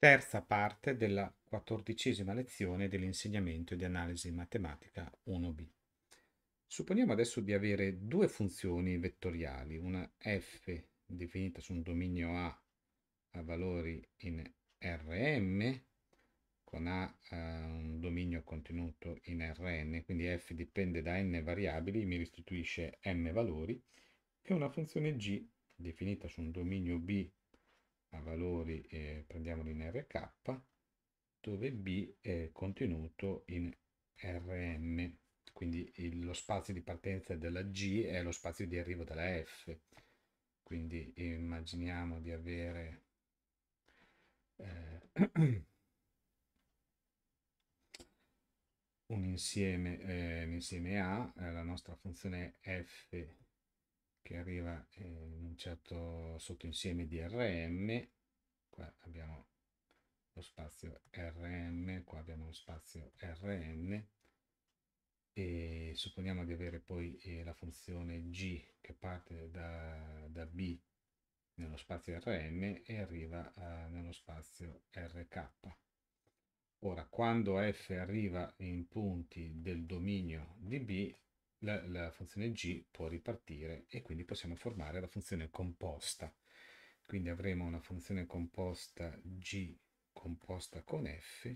terza parte della quattordicesima lezione dell'insegnamento di analisi matematica 1b. Supponiamo adesso di avere due funzioni vettoriali, una f definita su un dominio A a valori in Rm, con A eh, un dominio contenuto in Rn, quindi f dipende da n variabili, mi restituisce m valori, e una funzione g definita su un dominio B a valori eh, prendiamoli in RK, dove B è contenuto in Rm, quindi il, lo spazio di partenza della G è lo spazio di arrivo della F. Quindi immaginiamo di avere... Eh, un insieme, eh, un insieme A, eh, la nostra funzione f che arriva eh, in un certo sottoinsieme di RM, qua abbiamo lo spazio RM, qua abbiamo lo spazio Rn, e supponiamo di avere poi eh, la funzione g che parte da, da b nello spazio RM e arriva eh, nello spazio rk. Ora, quando f arriva in punti del dominio di b, la, la funzione g può ripartire e quindi possiamo formare la funzione composta. Quindi avremo una funzione composta g composta con f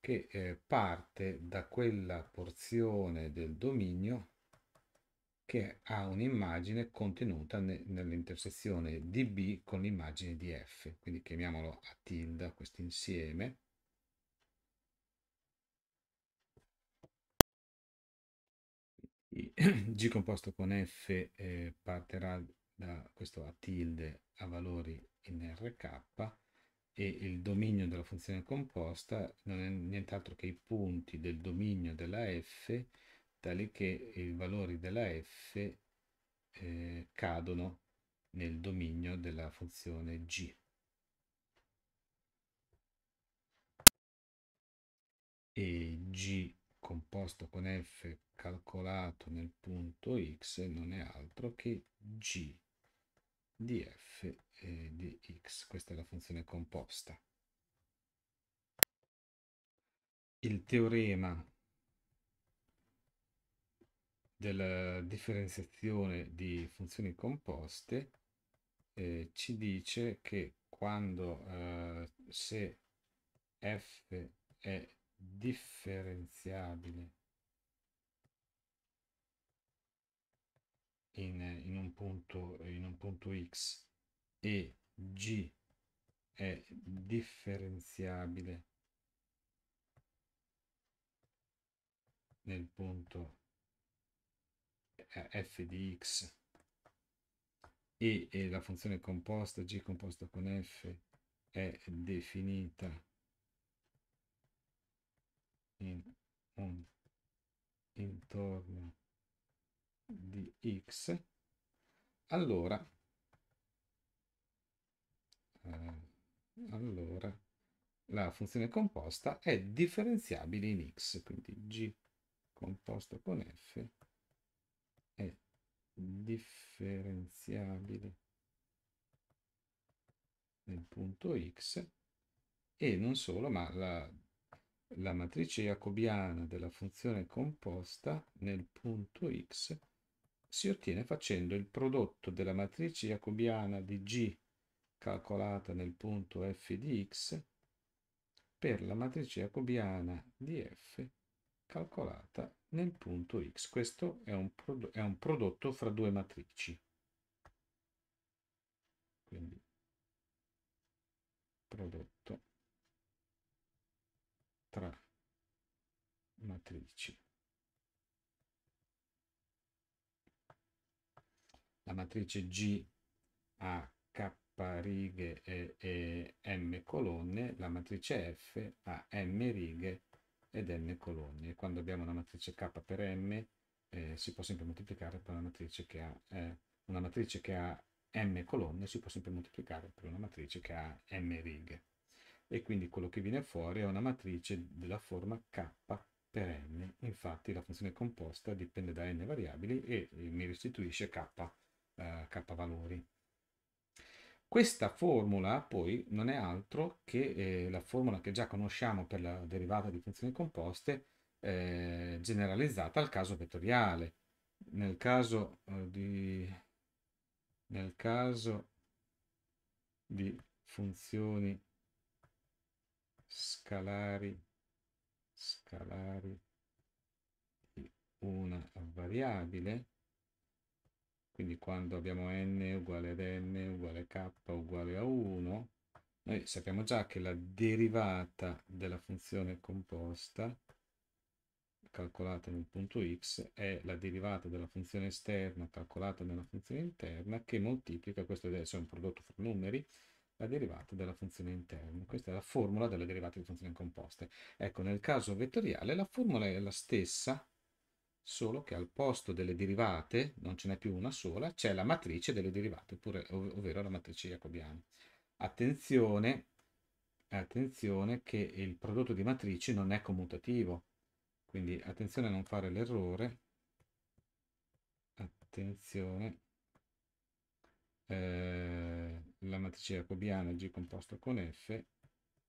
che eh, parte da quella porzione del dominio che ha un'immagine contenuta ne, nell'intersezione di B con l'immagine di F. Quindi chiamiamolo A tilde, questo insieme, G composto con F eh, partirà da questo A tilde a valori in RK e il dominio della funzione composta non è nient'altro che i punti del dominio della F tali che i valori della F eh, cadono nel dominio della funzione G. E G composto con f calcolato nel punto x non è altro che g di f e di x. Questa è la funzione composta. Il teorema della differenziazione di funzioni composte eh, ci dice che quando eh, se f è differenziabile in, in, un, punto, in un punto x e g è differenziabile nel punto eh, f di x e, e la funzione composta g composta con f è definita in, un, intorno di x, allora, eh, allora la funzione composta è differenziabile in x, quindi g composto con f è differenziabile nel punto x e non solo, ma la la matrice jacobiana della funzione composta nel punto x si ottiene facendo il prodotto della matrice jacobiana di G calcolata nel punto f di x per la matrice jacobiana di f calcolata nel punto x. Questo è un, è un prodotto fra due matrici. Quindi prodotto tre matrici. La matrice G ha K righe e, e M colonne, la matrice F ha M righe ed N colonne. E quando abbiamo una matrice K per M eh, si può sempre moltiplicare per una matrice che ha eh, una matrice che ha M colonne si può sempre moltiplicare per una matrice che ha M righe e quindi quello che viene fuori è una matrice della forma K per n. Infatti la funzione composta dipende da n variabili e mi restituisce K, eh, K valori. Questa formula poi non è altro che eh, la formula che già conosciamo per la derivata di funzioni composte eh, generalizzata al caso vettoriale. Nel caso, eh, di, nel caso di funzioni scalari, scalari una variabile, quindi quando abbiamo n uguale ad n uguale k uguale a 1, noi sappiamo già che la derivata della funzione composta calcolata nel punto x è la derivata della funzione esterna calcolata nella funzione interna che moltiplica, questo adesso è un prodotto fra numeri, la derivata della funzione interna. Questa è la formula della derivata di funzioni composte. Ecco, nel caso vettoriale la formula è la stessa, solo che al posto delle derivate, non ce n'è più una sola, c'è la matrice delle derivate, oppure, ov ovvero la matrice jacobiana. Attenzione, attenzione che il prodotto di matrici non è commutativo, quindi attenzione a non fare l'errore, attenzione, eh, la matrice jacobiana G composto con F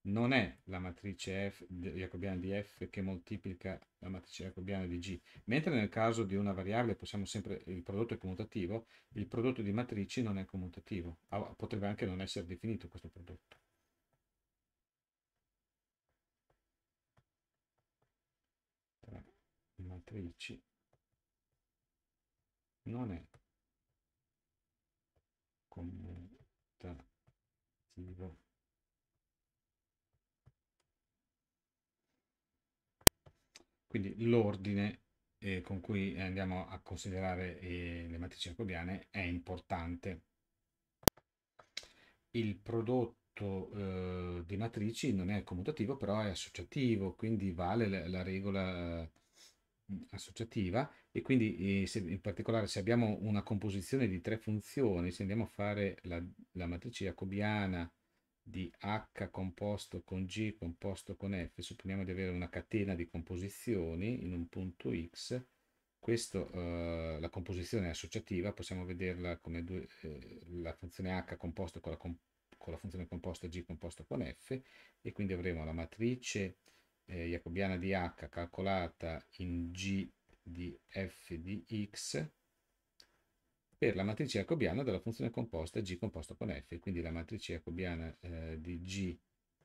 non è la matrice F, jacobiana di F che moltiplica la matrice jacobiana di G, mentre nel caso di una variabile possiamo sempre il prodotto è commutativo, il prodotto di matrici non è commutativo, potrebbe anche non essere definito questo prodotto. Tra matrici non è commutativo attivo quindi l'ordine eh, con cui andiamo a considerare eh, le matrici jacobiane è importante il prodotto eh, di matrici non è commutativo però è associativo quindi vale la, la regola Mm, associativa e quindi eh, se, in particolare se abbiamo una composizione di tre funzioni, se andiamo a fare la, la matrice jacobiana di H composto con G composto con F, supponiamo di avere una catena di composizioni in un punto X, questo, eh, la composizione è associativa, possiamo vederla come due, eh, la funzione H composto con la, con la funzione composta G composto con F e quindi avremo la matrice eh, jacobiana di h calcolata in g di f di x per la matrice jacobiana della funzione composta g composta con f, quindi la matrice jacobiana eh, di g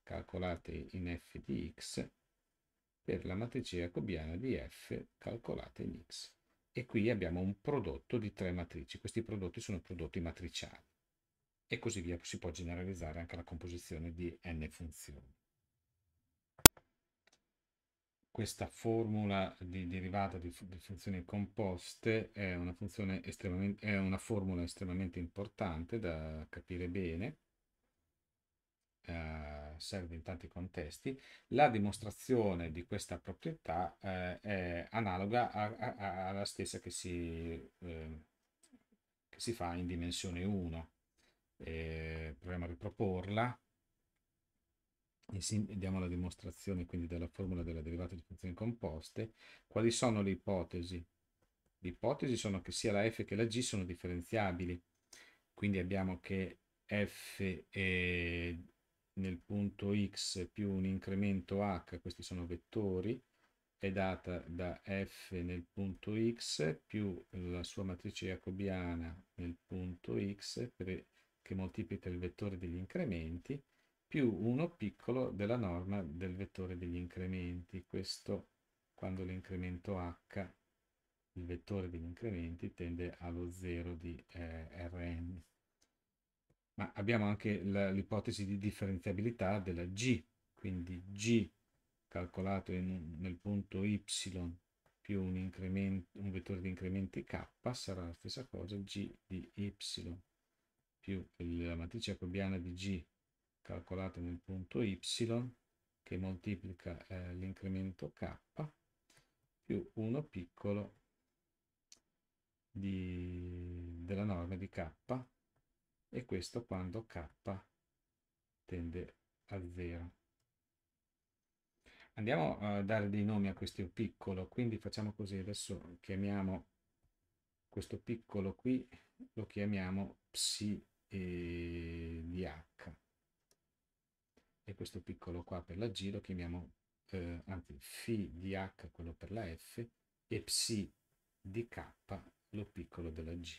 calcolata in f di x per la matrice jacobiana di f calcolata in x. E qui abbiamo un prodotto di tre matrici, questi prodotti sono prodotti matriciali. E così via si può generalizzare anche la composizione di n funzioni questa formula di derivata di, di funzioni composte è una, funzione è una, formula estremamente importante da capire bene, eh, serve in tanti contesti. La dimostrazione di questa proprietà eh, è analoga a, a, alla stessa che si, eh, che si, fa in dimensione 1. Eh, proviamo a riproporla diamo la dimostrazione quindi della formula della derivata di funzioni composte, quali sono le ipotesi? Le ipotesi sono che sia la f che la g sono differenziabili, quindi abbiamo che f è nel punto x più un incremento h, questi sono vettori, è data da f nel punto x più la sua matrice jacobiana nel punto x che moltiplica il vettore degli incrementi più 1 piccolo della norma del vettore degli incrementi. Questo quando l'incremento h, il vettore degli incrementi, tende allo 0 di eh, Rn. Ma abbiamo anche l'ipotesi di differenziabilità della g, quindi g calcolato in, nel punto y più un, un vettore di incrementi k sarà la stessa cosa g di y più la matrice jacobiana di g calcolato nel punto y che moltiplica eh, l'incremento k più 1 piccolo di, della norma di k e questo quando k tende a 0. Andiamo a dare dei nomi a questo piccolo, quindi facciamo così, adesso chiamiamo questo piccolo qui, lo chiamiamo psi eh, di h e questo piccolo qua per l'aggiro chiamiamo, eh, anzi, phi di h quello per la f e psi di k lo piccolo della g.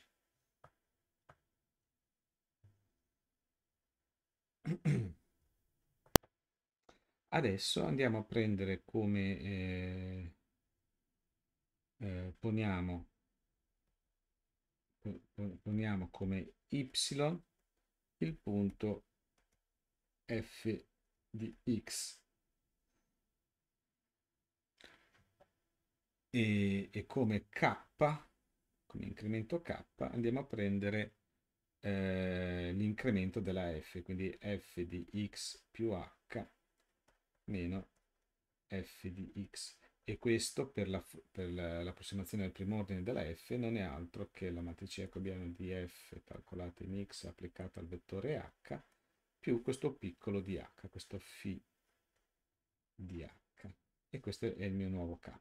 Adesso andiamo a prendere come eh, eh, poniamo, poniamo come y il punto f di x. E, e come k, come incremento k, andiamo a prendere eh, l'incremento della f, quindi f di x più h meno f di x. E questo per, la, per l'approssimazione del primo ordine della f non è altro che la matrice jacobiana di f calcolata in x applicata al vettore h più questo piccolo di h, questo φ di h. E questo è il mio nuovo k.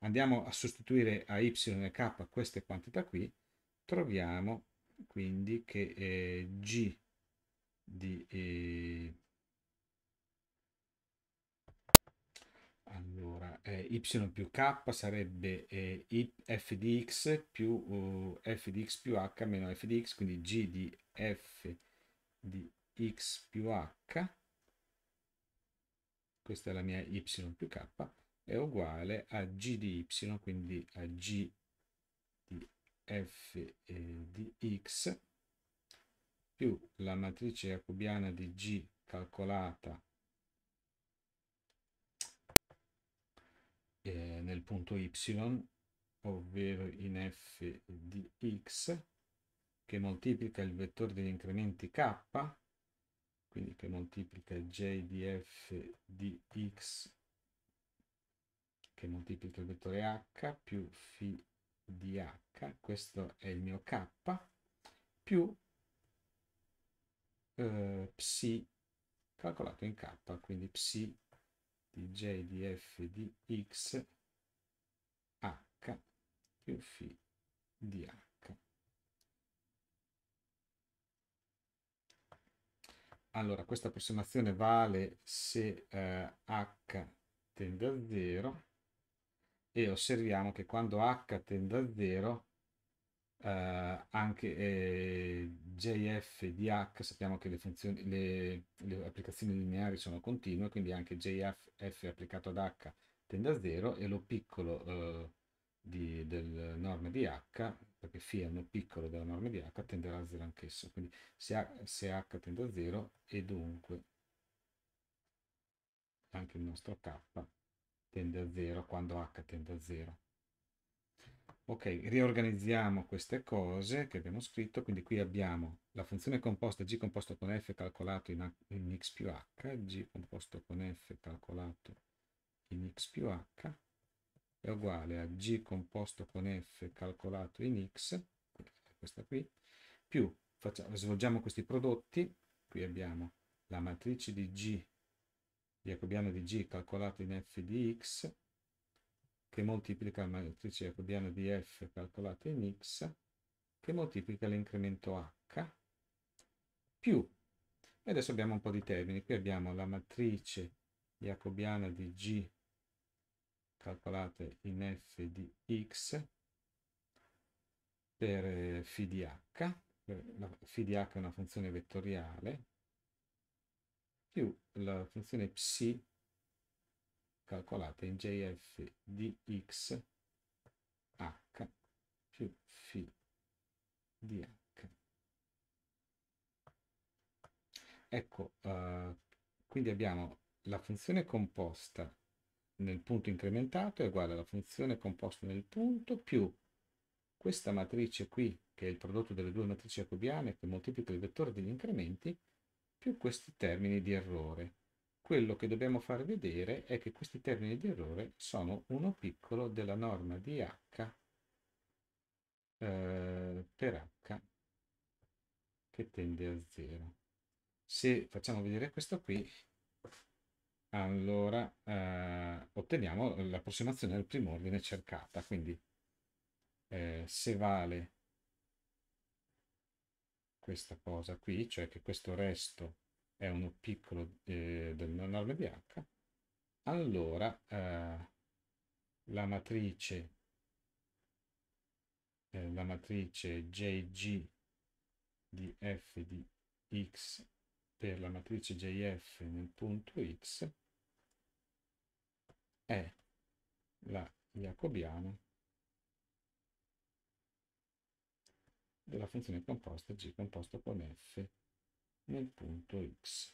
Andiamo a sostituire a y e k queste quantità qui, troviamo quindi che eh, g di... Eh, allora, eh, y più k sarebbe eh, f di x più uh, f di x più h meno f di x, quindi g di f di x più h, questa è la mia y più k, è uguale a g di y, quindi a g di f di x, più la matrice jacobiana di g calcolata eh, nel punto y, ovvero in f di x, che moltiplica il vettore degli incrementi k quindi che moltiplica j di f di x che moltiplica il vettore h più φ di h, questo è il mio k, più eh, psi calcolato in k, quindi psi di j di f di x h più φ di h. Allora, questa approssimazione vale se eh, h tende a 0 e osserviamo che quando h tende a 0 eh, anche eh, jf di h sappiamo che le, funzioni, le, le, applicazioni lineari sono continue, quindi anche jf applicato ad h tende a 0 e lo piccolo eh, di, del norma di h perché φ è n piccolo della norma di h tenderà a 0 anch'esso, quindi se h, se h tende a 0 e dunque anche il nostro k tende a 0 quando h tende a 0. Ok, riorganizziamo queste cose che abbiamo scritto, quindi qui abbiamo la funzione composta g composto con f calcolato in, in x più h, g composto con f calcolato in x più h, è uguale a g composto con f calcolato in x, questa qui, più facciamo, svolgiamo questi prodotti, qui abbiamo la matrice di g, jacobiana di g calcolato in f di x, che moltiplica la matrice jacobiana di f calcolata in x, che moltiplica l'incremento h, più, e adesso abbiamo un po' di termini, qui abbiamo la matrice jacobiana di g calcolate in f di x per φ di h, φ di h è una funzione vettoriale, più la funzione psi calcolata in jf di x h più φ di h. Ecco, uh, quindi abbiamo la funzione composta nel punto incrementato è uguale alla funzione composta nel punto più questa matrice qui, che è il prodotto delle due matrici jacobiane che moltiplica il vettore degli incrementi, più questi termini di errore. Quello che dobbiamo far vedere è che questi termini di errore sono uno piccolo della norma di h eh, per h che tende a 0. Se facciamo vedere questo qui, allora eh, otteniamo l'approssimazione del primo ordine cercata, quindi eh, se vale questa cosa qui, cioè che questo resto è uno piccolo eh, della norme di H, allora eh, la matrice eh, la matrice JG di F di X per la matrice JF nel punto X è la jacobiana della funzione composta G composta con F nel punto X,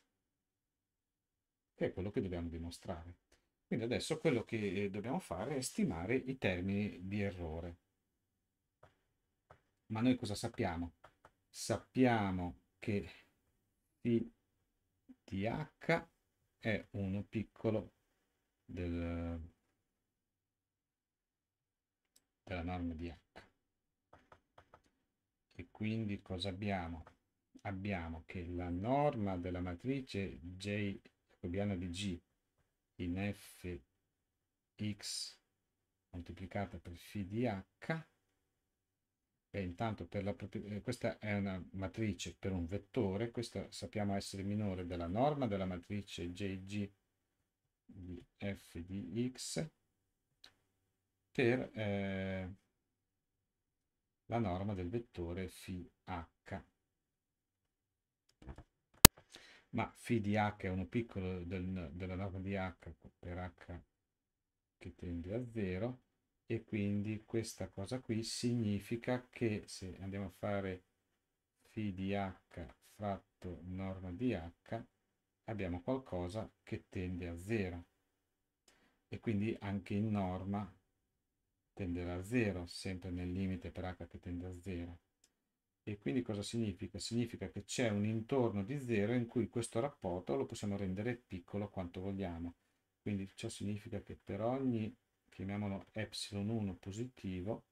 che è quello che dobbiamo dimostrare. Quindi adesso quello che eh, dobbiamo fare è stimare i termini di errore. Ma noi cosa sappiamo? Sappiamo che di, di h è 1 piccolo del, della norma di h e quindi cosa abbiamo? abbiamo che la norma della matrice J jacobiana di G in Fx moltiplicata per φ di H e intanto per la eh, questa è una matrice per un vettore, questa sappiamo essere minore della norma della matrice JG di f di x per eh, la norma del vettore φh. Ma φ di h è uno piccolo del, della norma di h per h che tende a 0 e quindi questa cosa qui significa che se andiamo a fare phi di h fratto norma di h abbiamo qualcosa che tende a 0 e quindi anche in norma tenderà a 0 sempre nel limite per h che tende a 0 e quindi cosa significa? Significa che c'è un intorno di 0 in cui questo rapporto lo possiamo rendere piccolo quanto vogliamo. Quindi ciò significa che per ogni chiamiamolo epsilon 1 positivo,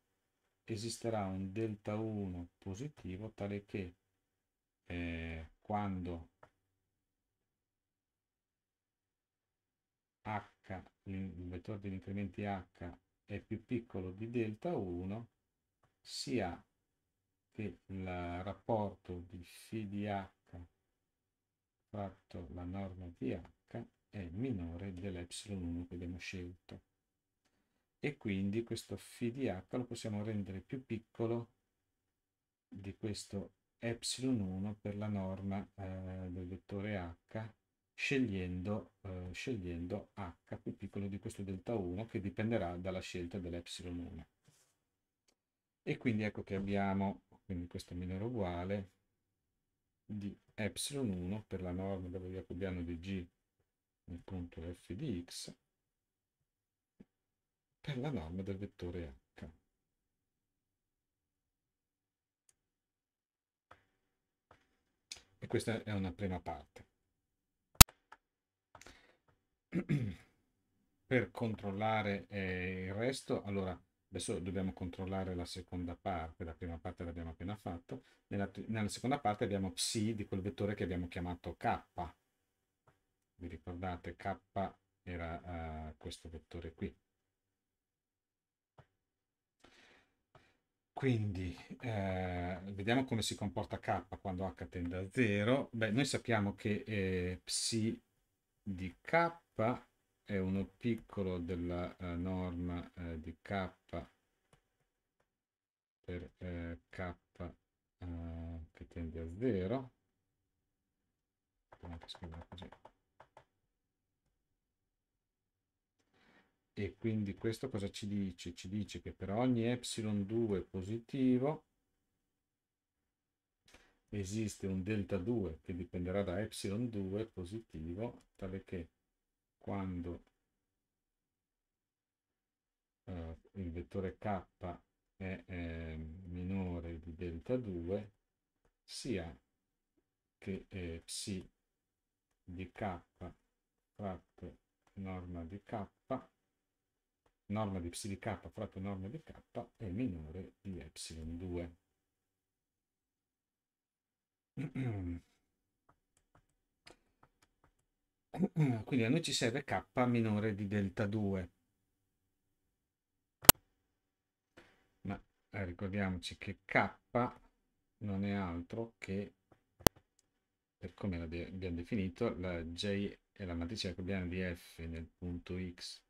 esisterà un delta 1 positivo tale che eh, quando h, il vettore degli incrementi h è più piccolo di delta 1, sia che il rapporto di φ di h fratto la norma di h è minore dell'epsilon 1 che abbiamo scelto e quindi questo phi di h lo possiamo rendere più piccolo di questo epsilon 1 per la norma eh, del vettore h scegliendo, eh, scegliendo h più piccolo di questo delta 1 che dipenderà dalla scelta dell'epsilon 1 e quindi ecco che abbiamo quindi questo minore uguale di epsilon 1 per la norma del jacobiano di g nel punto f di x per la norma del vettore h. E questa è una prima parte. Per controllare eh, il resto, allora adesso dobbiamo controllare la seconda parte, la prima parte l'abbiamo appena fatto, nella, nella seconda parte abbiamo psi di quel vettore che abbiamo chiamato k. Vi ricordate, k era uh, questo vettore qui, Quindi eh, vediamo come si comporta k quando h tende a 0. Beh, noi sappiamo che eh, psi di k è uno piccolo della eh, norma eh, di k per eh, k eh, che tende a 0. e quindi questo cosa ci dice? Ci dice che per ogni epsilon 2 positivo esiste un delta 2 che dipenderà da epsilon 2 positivo, tale che quando eh, il vettore k è eh, minore di delta 2, sia che eh, psi di k fratto norma di k norma di psi di k fratto norma di k è minore di epsilon 2. Quindi a noi ci serve k minore di delta 2. Ma eh, ricordiamoci che k non è altro che, per come l'abbiamo definito, la j è la matrice jacobiana di f nel punto x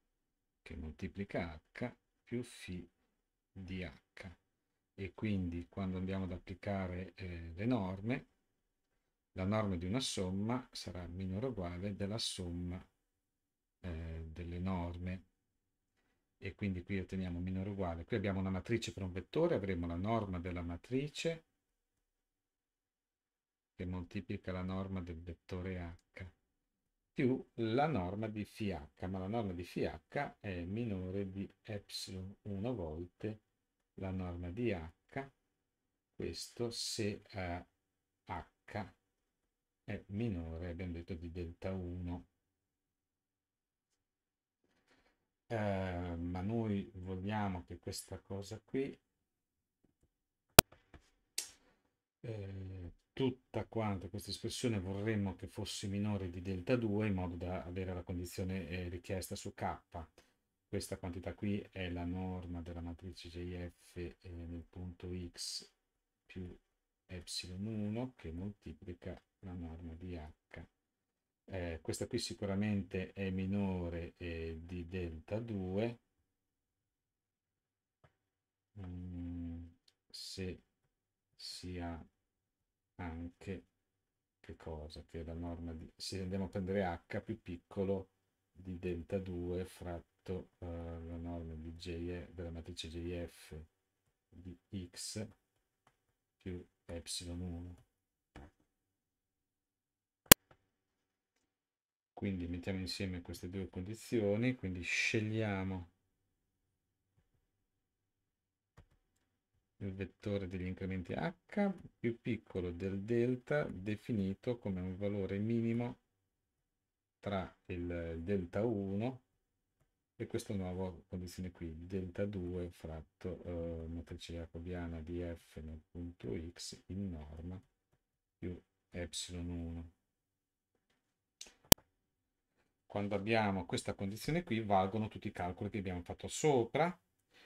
che moltiplica h più φ di h e quindi quando andiamo ad applicare eh, le norme la norma di una somma sarà minore o uguale della somma eh, delle norme e quindi qui otteniamo minore o uguale qui abbiamo una matrice per un vettore avremo la norma della matrice che moltiplica la norma del vettore h più la norma di Fh, ma la norma di Fh è minore di epsilon 1 volte la norma di H, questo se eh, H è minore, abbiamo detto, di delta 1. Eh, ma noi vogliamo che questa cosa qui eh, tutta quanta questa espressione vorremmo che fosse minore di delta 2 in modo da avere la condizione eh, richiesta su k. Questa quantità qui è la norma della matrice JF eh, nel punto x più epsilon 1 che moltiplica la norma di h. Eh, questa qui sicuramente è minore eh, di delta 2. Mm, se si ha anche che cosa? Che la norma di... Se andiamo a prendere h più piccolo di delta 2 fratto uh, la norma di J, della matrice JF di x più epsilon 1. Quindi mettiamo insieme queste due condizioni, quindi scegliamo il vettore degli incrementi h più piccolo del delta definito come un valore minimo tra il delta 1 e questa nuova condizione qui, delta 2 fratto eh, matrice jacobiana di f nel punto x in norma più epsilon 1. Quando abbiamo questa condizione qui valgono tutti i calcoli che abbiamo fatto sopra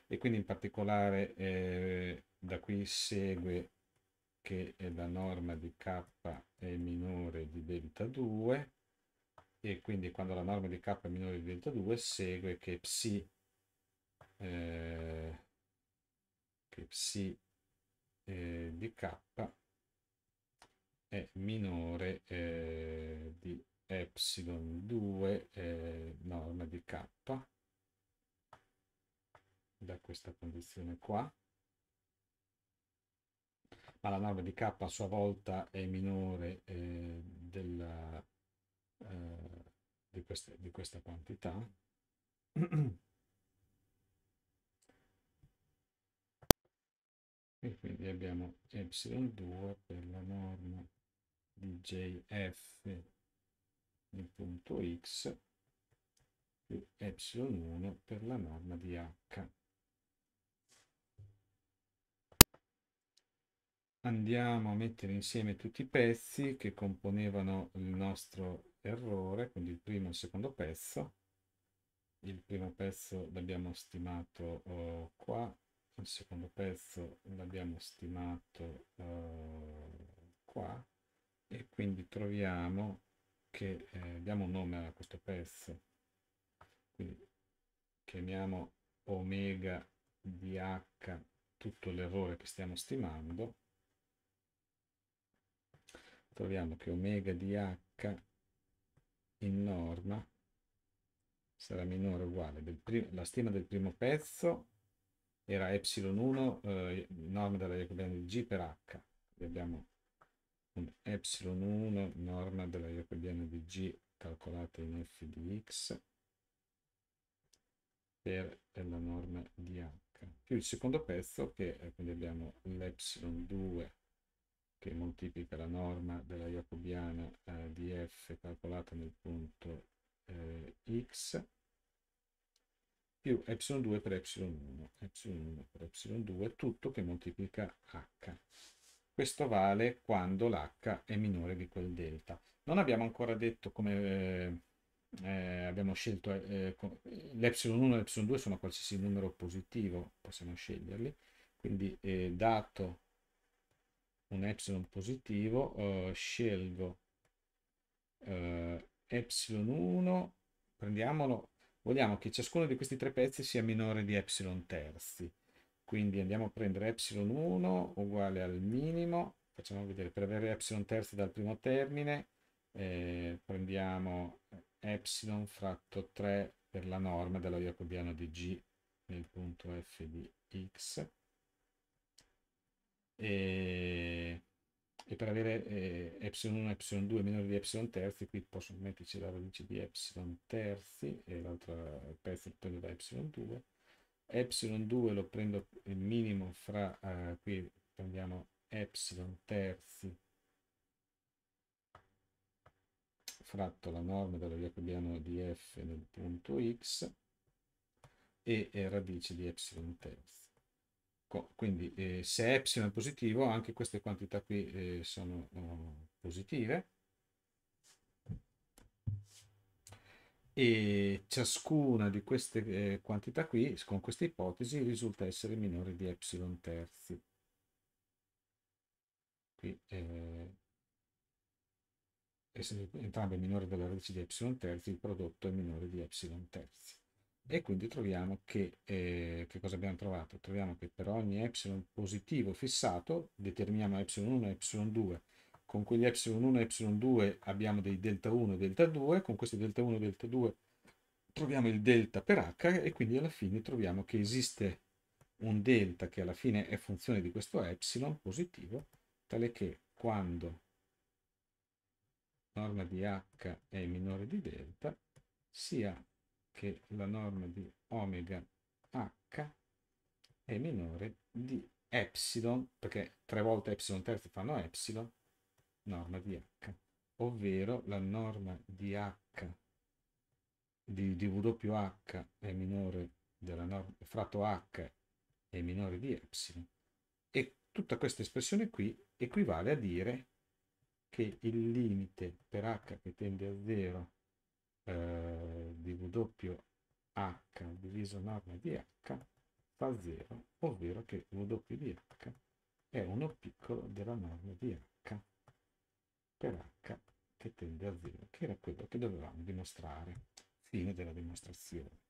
e quindi in particolare eh, da qui segue che la norma di K è minore di delta 2 e quindi quando la norma di K è minore di delta 2 segue che psi, eh, che psi eh, di K è minore eh, di epsilon 2 eh, norma di K da questa condizione qua ma la norma di k a sua volta è minore eh, della, eh, di, questa, di questa quantità e quindi abbiamo epsilon 2 per la norma di jf nel punto x più epsilon 1 per la norma di h andiamo a mettere insieme tutti i pezzi che componevano il nostro errore, quindi il primo e il secondo pezzo. Il primo pezzo l'abbiamo stimato uh, qua, il secondo pezzo l'abbiamo stimato uh, qua e quindi troviamo che eh, diamo un nome a questo pezzo, quindi chiamiamo omega di h tutto l'errore che stiamo stimando troviamo che omega di h in norma sarà minore o uguale. la stima del primo pezzo era epsilon 1, eh, norma della Jacobiana di G per H. Quindi abbiamo un epsilon 1, norma della Jacobiana di G calcolata in f di x per la norma di H. Più il secondo pezzo che eh, quindi abbiamo l'epsilon 2 che moltiplica la norma della jacobiana eh, di f calcolata nel punto eh, x più epsilon 2 per epsilon 1, epsilon 1 per epsilon 2, tutto che moltiplica h. Questo vale quando l'h è minore di quel delta. Non abbiamo ancora detto come eh, eh abbiamo scelto eh, l'epsilon 1 e l'epsilon 2 sono qualsiasi numero positivo, possiamo sceglierli, quindi eh, dato un epsilon positivo, eh, scelgo eh, epsilon 1, prendiamolo, vogliamo che ciascuno di questi tre pezzi sia minore di epsilon terzi, quindi andiamo a prendere epsilon 1 uguale al minimo, facciamo vedere, per avere epsilon terzi dal primo termine, eh, prendiamo epsilon fratto 3 per la norma dello jacobiano di G nel punto f di x e, ehm, e per avere eh, epsilon 1 epsilon 2 minore di epsilon terzi qui posso metterci la radice di epsilon terzi e l'altro pezzo lo prendo da epsilon 2 epsilon 2 lo prendo il minimo fra eh, qui prendiamo epsilon terzi fratto la norma dello jacobiano di f nel punto x e, radice di epsilon terzi quindi eh, se epsilon è positivo anche queste quantità qui eh, sono oh, positive e ciascuna di queste eh, quantità qui con queste ipotesi risulta essere minore di epsilon terzi qui eh, essendo entrambe minori della radice di epsilon terzi il prodotto è minore di epsilon terzi e quindi troviamo che, eh, che, cosa abbiamo trovato? Troviamo che per ogni epsilon positivo fissato determiniamo epsilon 1 e epsilon 2. Con quegli epsilon 1 e epsilon 2 abbiamo dei delta 1 e delta 2, con questi delta 1 e delta 2 troviamo il delta per h e quindi alla fine troviamo che esiste un delta che alla fine è funzione di questo epsilon positivo, tale che quando norma di h è minore di delta sia che la norma di omega h è minore di epsilon, perché 3 volte epsilon terzi fanno epsilon, norma di h, ovvero la norma di h di, di v più h è minore della norma, fratto h è minore di epsilon. E tutta questa espressione qui equivale a dire che il limite per h che tende a 0 eh, di WH diviso norma di H fa 0, ovvero che W di H è 1 piccolo della norma di H per H che tende a 0, che era quello che dovevamo dimostrare. Fine della dimostrazione.